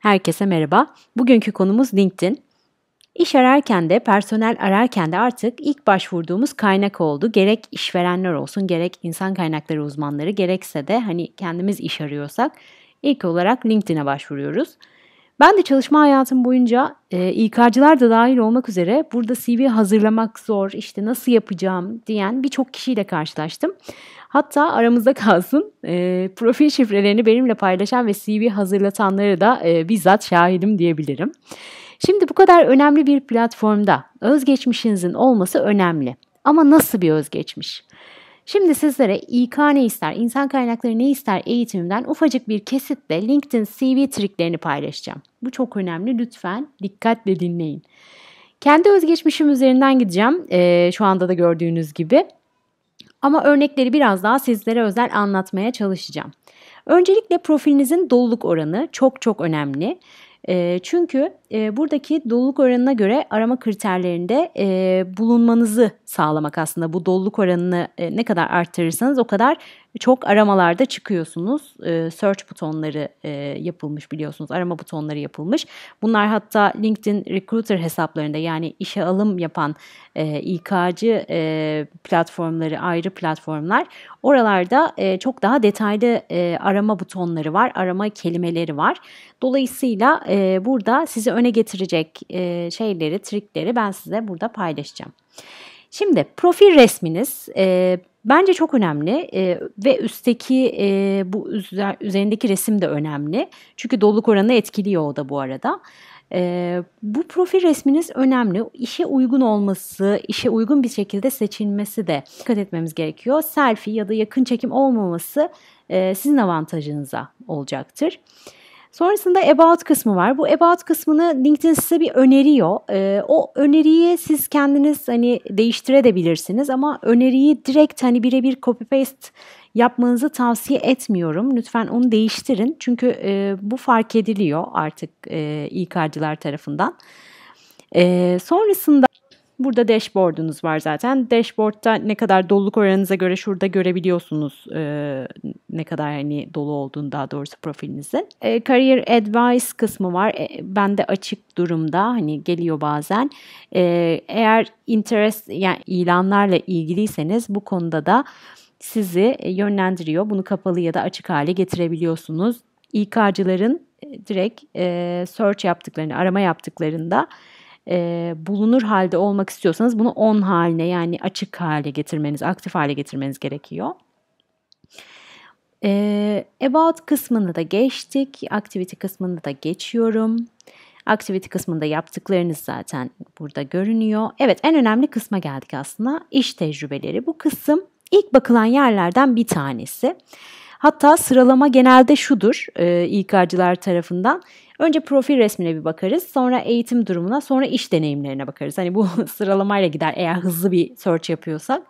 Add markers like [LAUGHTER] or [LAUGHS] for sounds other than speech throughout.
Herkese merhaba. Bugünkü konumuz LinkedIn. İş ararken de, personel ararken de artık ilk başvurduğumuz kaynak oldu. Gerek işverenler olsun, gerek insan kaynakları uzmanları, gerekse de hani kendimiz iş arıyorsak ilk olarak LinkedIn'e başvuruyoruz. Ben de çalışma hayatım boyunca e, İK'cılar da dahil olmak üzere burada CV hazırlamak zor, işte nasıl yapacağım diyen birçok kişiyle karşılaştım. Hatta aramızda kalsın e, profil şifrelerini benimle paylaşan ve CV hazırlatanları da e, bizzat şahidim diyebilirim. Şimdi bu kadar önemli bir platformda özgeçmişinizin olması önemli. Ama nasıl bir özgeçmiş? Şimdi sizlere İK ne ister, insan kaynakları ne ister eğitimimden ufacık bir kesitle LinkedIn CV triklerini paylaşacağım. Bu çok önemli. Lütfen dikkatle dinleyin. Kendi özgeçmişim üzerinden gideceğim. Ee, şu anda da gördüğünüz gibi. Ama örnekleri biraz daha sizlere özel anlatmaya çalışacağım. Öncelikle profilinizin doluluk oranı çok çok önemli. Ee, çünkü e, buradaki doluluk oranına göre arama kriterlerinde e, bulunmanızı sağlamak aslında bu doluluk oranını e, ne kadar arttırırsanız o kadar çok aramalarda çıkıyorsunuz. E, search butonları e, yapılmış biliyorsunuz. Arama butonları yapılmış. Bunlar hatta LinkedIn Recruiter hesaplarında yani işe alım yapan e, İK'cı e, platformları ayrı platformlar. Oralarda e, çok daha detaylı e, arama butonları var. Arama kelimeleri var. Dolayısıyla e, burada sizi öne getirecek e, şeyleri, trikleri ben size burada paylaşacağım. Şimdi profil resminiz e, Bence çok önemli e, ve üstteki e, bu üzerindeki resim de önemli. Çünkü doluluk oranı etkiliyor o da bu arada. E, bu profil resminiz önemli. İşe uygun olması, işe uygun bir şekilde seçilmesi de dikkat etmemiz gerekiyor. Selfie ya da yakın çekim olmaması e, sizin avantajınıza olacaktır. Sonrasında about kısmı var. Bu about kısmını LinkedIn size bir öneriyor. E, o öneriyi siz kendiniz hani değiştirebilirsiniz ama öneriyi direkt hani birebir copy paste yapmanızı tavsiye etmiyorum. Lütfen onu değiştirin. Çünkü e, bu fark ediliyor artık e, İK'cılar tarafından. E, sonrasında Burada dashboard'unuz var zaten. Dashboard'ta ne kadar doluluk oranınıza göre şurada görebiliyorsunuz e, ne kadar hani dolu olduğunu daha doğrusu profilinizin. E, career Advice kısmı var. E, ben de açık durumda hani geliyor bazen. E, eğer interest yani ilanlarla ilgiliyseniz bu konuda da sizi e, yönlendiriyor. Bunu kapalı ya da açık hale getirebiliyorsunuz. İK'cıların e, direkt e, search yaptıklarını, arama yaptıklarında e, bulunur halde olmak istiyorsanız bunu on haline yani açık hale getirmeniz, aktif hale getirmeniz gerekiyor. E, about kısmını da geçtik. Activity kısmını da geçiyorum. Activity kısmında yaptıklarınız zaten burada görünüyor. Evet en önemli kısma geldik aslında. İş tecrübeleri. Bu kısım ilk bakılan yerlerden bir tanesi. Hatta sıralama genelde şudur e, İK'cılar tarafından. Önce profil resmine bir bakarız, sonra eğitim durumuna, sonra iş deneyimlerine bakarız. Hani bu [LAUGHS] sıralamayla gider eğer hızlı bir search yapıyorsak.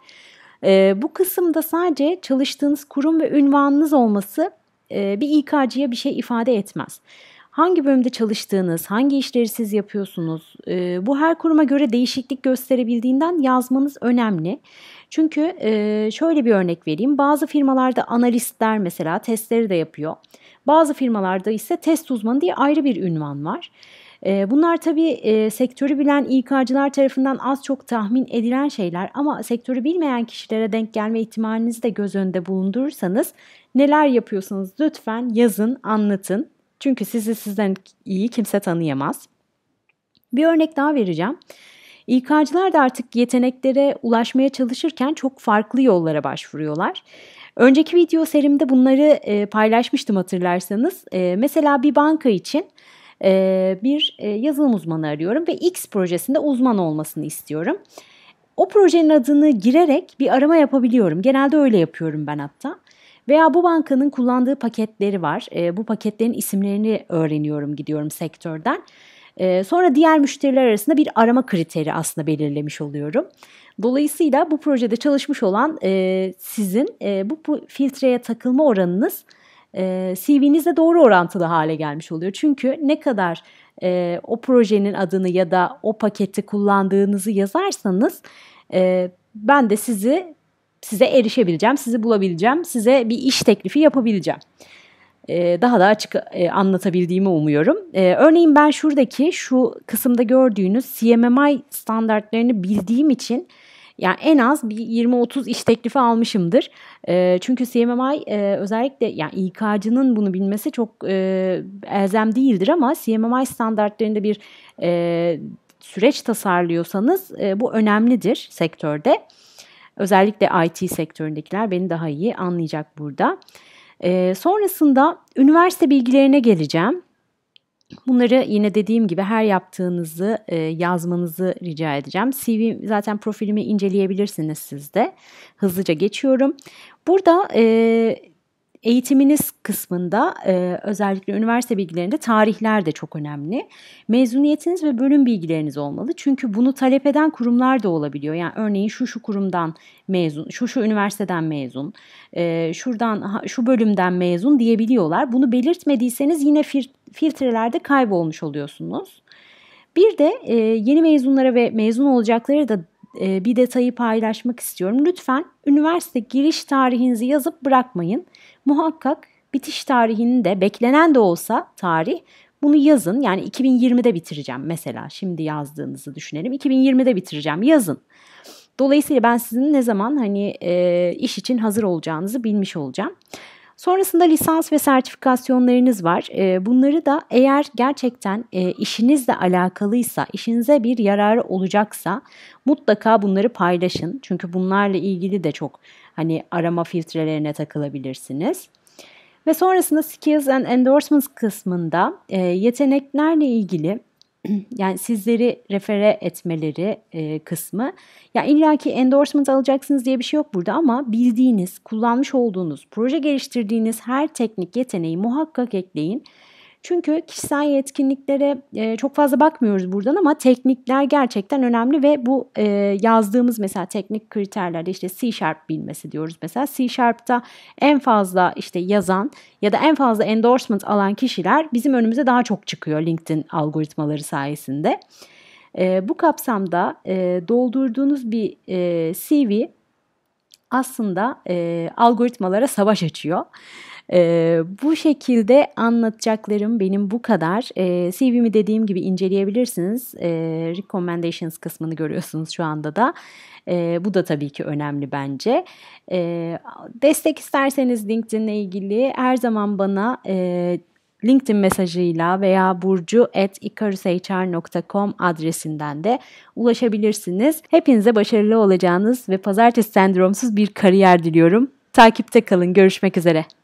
E, bu kısımda sadece çalıştığınız kurum ve ünvanınız olması e, bir İK'cıya bir şey ifade etmez hangi bölümde çalıştığınız, hangi işleri siz yapıyorsunuz e, bu her kuruma göre değişiklik gösterebildiğinden yazmanız önemli. Çünkü e, şöyle bir örnek vereyim. Bazı firmalarda analistler mesela testleri de yapıyor. Bazı firmalarda ise test uzmanı diye ayrı bir ünvan var. Ee, bunlar tabii e, sektörü bilen İK'cılar tarafından az çok tahmin edilen şeyler ama sektörü bilmeyen kişilere denk gelme ihtimalinizi de göz önünde bulundurursanız neler yapıyorsunuz lütfen yazın, anlatın. Çünkü sizi sizden iyi kimse tanıyamaz. Bir örnek daha vereceğim. İK'cılar da artık yeteneklere ulaşmaya çalışırken çok farklı yollara başvuruyorlar. Önceki video serimde bunları e, paylaşmıştım hatırlarsanız. E, mesela bir banka için e, bir e, yazılım uzmanı arıyorum ve X projesinde uzman olmasını istiyorum. O projenin adını girerek bir arama yapabiliyorum. Genelde öyle yapıyorum ben hatta. Veya bu bankanın kullandığı paketleri var. E, bu paketlerin isimlerini öğreniyorum gidiyorum sektörden. E, sonra diğer müşteriler arasında bir arama kriteri aslında belirlemiş oluyorum. Dolayısıyla bu projede çalışmış olan e, sizin e, bu, bu filtreye takılma oranınız e, CV'nizle doğru orantılı hale gelmiş oluyor. Çünkü ne kadar e, o projenin adını ya da o paketi kullandığınızı yazarsanız e, ben de sizi size erişebileceğim, sizi bulabileceğim, size bir iş teklifi yapabileceğim. Ee, daha da açık e, anlatabildiğimi umuyorum. Ee, örneğin ben şuradaki şu kısımda gördüğünüz CMMI standartlarını bildiğim için yani en az bir 20-30 iş teklifi almışımdır. E, çünkü CMMI e, özellikle yani İK'cının bunu bilmesi çok e, elzem değildir ama CMMI standartlarında bir e, süreç tasarlıyorsanız e, bu önemlidir sektörde. Özellikle IT sektöründekiler beni daha iyi anlayacak burada. E, sonrasında üniversite bilgilerine geleceğim. Bunları yine dediğim gibi her yaptığınızı e, yazmanızı rica edeceğim. CV zaten profilimi inceleyebilirsiniz siz de. Hızlıca geçiyorum. Burada e, Eğitiminiz kısmında e, özellikle üniversite bilgilerinde tarihler de çok önemli. Mezuniyetiniz ve bölüm bilgileriniz olmalı. Çünkü bunu talep eden kurumlar da olabiliyor. Yani örneğin şu şu kurumdan mezun, şu şu üniversiteden mezun, e, şuradan şu bölümden mezun diyebiliyorlar. Bunu belirtmediyseniz yine filtrelerde kaybolmuş oluyorsunuz. Bir de e, yeni mezunlara ve mezun olacaklara da bir detayı paylaşmak istiyorum. Lütfen üniversite giriş tarihinizi yazıp bırakmayın. Muhakkak bitiş tarihini de beklenen de olsa tarih bunu yazın. Yani 2020'de bitireceğim mesela. Şimdi yazdığınızı düşünelim. 2020'de bitireceğim. Yazın. Dolayısıyla ben sizin ne zaman hani e, iş için hazır olacağınızı bilmiş olacağım. Sonrasında lisans ve sertifikasyonlarınız var. E, bunları da eğer gerçekten e, işinizle alakalıysa, işinize bir yararı olacaksa mutlaka bunları paylaşın. Çünkü bunlarla ilgili de çok hani arama filtrelerine takılabilirsiniz. Ve sonrasında Skills and Endorsements kısmında e, yeteneklerle ilgili [CLEARS THROAT] yani sizleri refere etmeleri e, kısmı. Yani illaki endorsement alacaksınız diye bir şey yok burada ama bildiğiniz, kullanmış olduğunuz, proje geliştirdiğiniz her teknik yeteneği muhakkak ekleyin. Çünkü kişisel yetkinliklere e, çok fazla bakmıyoruz buradan ama teknikler gerçekten önemli ve bu e, yazdığımız mesela teknik kriterlerde işte C Sharp bilmesi diyoruz mesela. C Sharp'ta en fazla işte yazan ya da en fazla endorsement alan kişiler bizim önümüze daha çok çıkıyor LinkedIn algoritmaları sayesinde. E, bu kapsamda e, doldurduğunuz bir e, CV aslında e, algoritmalara savaş açıyor. E, bu şekilde anlatacaklarım benim bu kadar. E, ee, CV'mi dediğim gibi inceleyebilirsiniz. E, recommendations kısmını görüyorsunuz şu anda da. E, bu da tabii ki önemli bence. E, destek isterseniz LinkedIn'le ilgili her zaman bana e, LinkedIn mesajıyla veya burcu.ikarushr.com adresinden de ulaşabilirsiniz. Hepinize başarılı olacağınız ve pazartesi sendromsuz bir kariyer diliyorum. Takipte kalın. Görüşmek üzere.